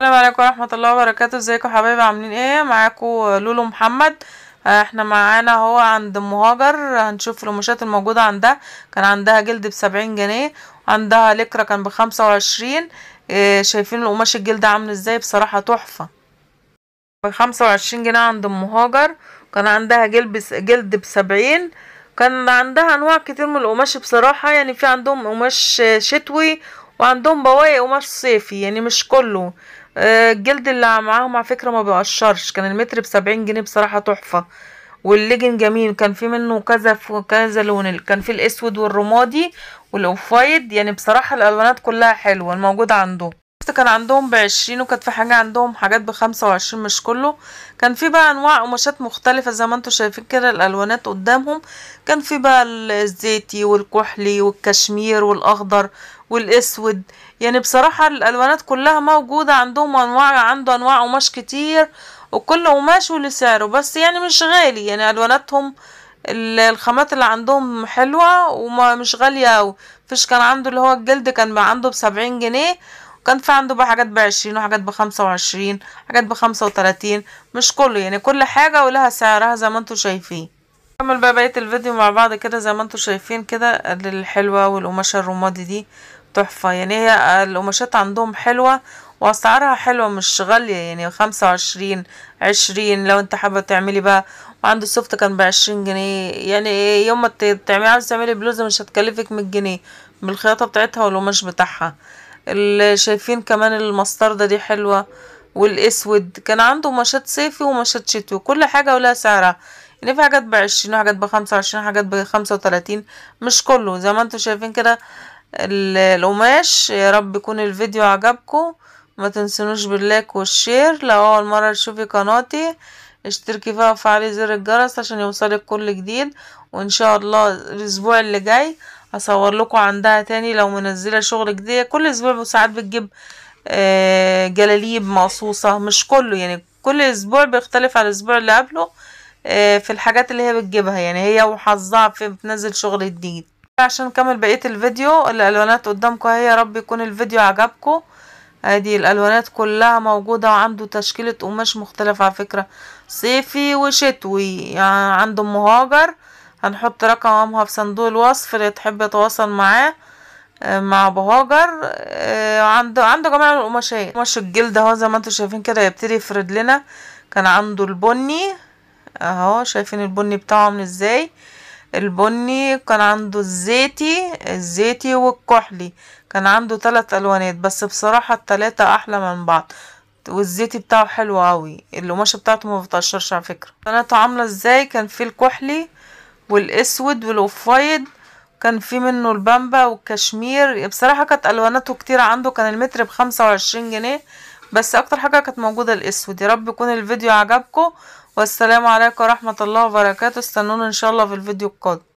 السلام عليكم ورحمة الله وبركاته ازيكم حبايبي عاملين ايه معاكم لولو محمد آه، احنا معانا اهو عند مهاجر هنشوف القماشات الموجودة عندها كان عندها جلد بسبعين جنيه عندها لكرة كان بخمسة وعشرين آه، شايفين القماش الجلد عامل ازاي بصراحة تحفة بخمسة وعشرين جنيه عند مهاجر كان عندها جلد جلد بسبعين كان عندها انواع كتير من القماش بصراحة يعني في عندهم قماش شتوي وعندهم بواقي قماش صيفي يعني مش كله الجلد اللي معاهم على فكرة ما بيقشرش كان المتر بسبعين جنيه بصراحة تحفة والليجن جميل كان في منه كذا كذا لون كان في الاسود والرمادي والاوف وايت يعني بصراحة الالوانات كلها حلوة الموجودة عنده كان عندهم بعشرين وكانت في حاجة عندهم حاجات بخمسة وعشرين مش كله كان في بقى انواع قماشات مختلفة زي ما انتوا شايفين كده الالوانات قدامهم كان في بقى الزيتي والكحلي والكشمير والاخضر والاسود يعني بصراحة الالوانات كلها موجودة عندهم انواع عنده انواع قماش كتير وكل قماش ولسعره بس يعني مش غالي يعني الواناتهم الخامات اللي عندهم حلوة ومش غالية اوي كان عنده اللي هو الجلد كان عنده بسبعين جنيه كان في عنده بقى حاجات بعشرين وحاجات بخمسة وعشرين حاجات بخمسة وتلاتين مش كله يعني كل حاجة ولها سعرها زي ما انتوا شايفين نكمل بقى بقية الفيديو مع بعض كده زي ما انتوا شايفين كده الحلوة والقماشة الرمادي دي تحفة يعني هي القماشات عندهم حلوة واسعارها حلوة مش غالية يعني خمسة وعشرين عشرين لو انت حابة تعملي بقى وعنده السوفت كان بعشرين جنيه يعني يوم ما تعملي عاوز تعملي بلوزة مش هتكلفك مية جنيه بالخياطة بتاعتها والقماش بتاعها شايفين كمان المستردة دي حلوة والاسود كان عنده مشات صيفي ومشات شتوي كل حاجة ولها سعرها يعني في حاجات بعشرين وحاجات بخمسة وعشرين وحاجات بخمسة وتلاتين مش كله زي ما انتم شايفين كده القماش يا رب يكون الفيديو عجبكم ما تنسونوش باللايك والشير لو اول مرة تشوفي قناتي اشتركي فيها وفعلي زر الجرس عشان يوصلك كل جديد وان شاء الله الاسبوع اللي جاي هصور لكم عندها تاني لو منزله شغل جديد كل اسبوع ساعات بتجيب جلاليب مقصوصه مش كله يعني كل اسبوع بيختلف عن الاسبوع اللي قبله في الحاجات اللي هي بتجيبها يعني هي وحظها في بتنزل شغل جديد عشان نكمل بقيه الفيديو الالوانات قدامكم اهي يا رب يكون الفيديو عجبكم ادي الالوانات كلها موجودة وعنده تشكيلة قماش مختلفة على فكرة صيفي وشتوي يعني عنده مهاجر هنحط رقم امها في صندوق الوصف اللي تحب يتواصل معاه آه، مع بهاجر آه، عنده عنده جميع القماشات قماش الجلد اهو زي ما انتم شايفين كده يبتدي يفرد لنا كان عنده البني اهو شايفين البني بتاعه عامل ازاي البني كان عنده الزيتي الزيتي والكحلي كان عنده ثلاث الوانات بس بصراحة التلاتة احلى من بعض والزيتي بتاعه حلو قوي القماشه بتاعته ما بتقشرش على فكره بناته عامله ازاي كان فيه الكحلي والاسود والوفايد كان في منه البامبا والكشمير بصراحه كانت الواناته كتير عنده كان المتر بخمسة وعشرين جنيه بس اكتر حاجه كانت موجوده الاسود يا رب يكون الفيديو عجبكم والسلام عليكم ورحمه الله وبركاته استنونا ان شاء الله في الفيديو القادم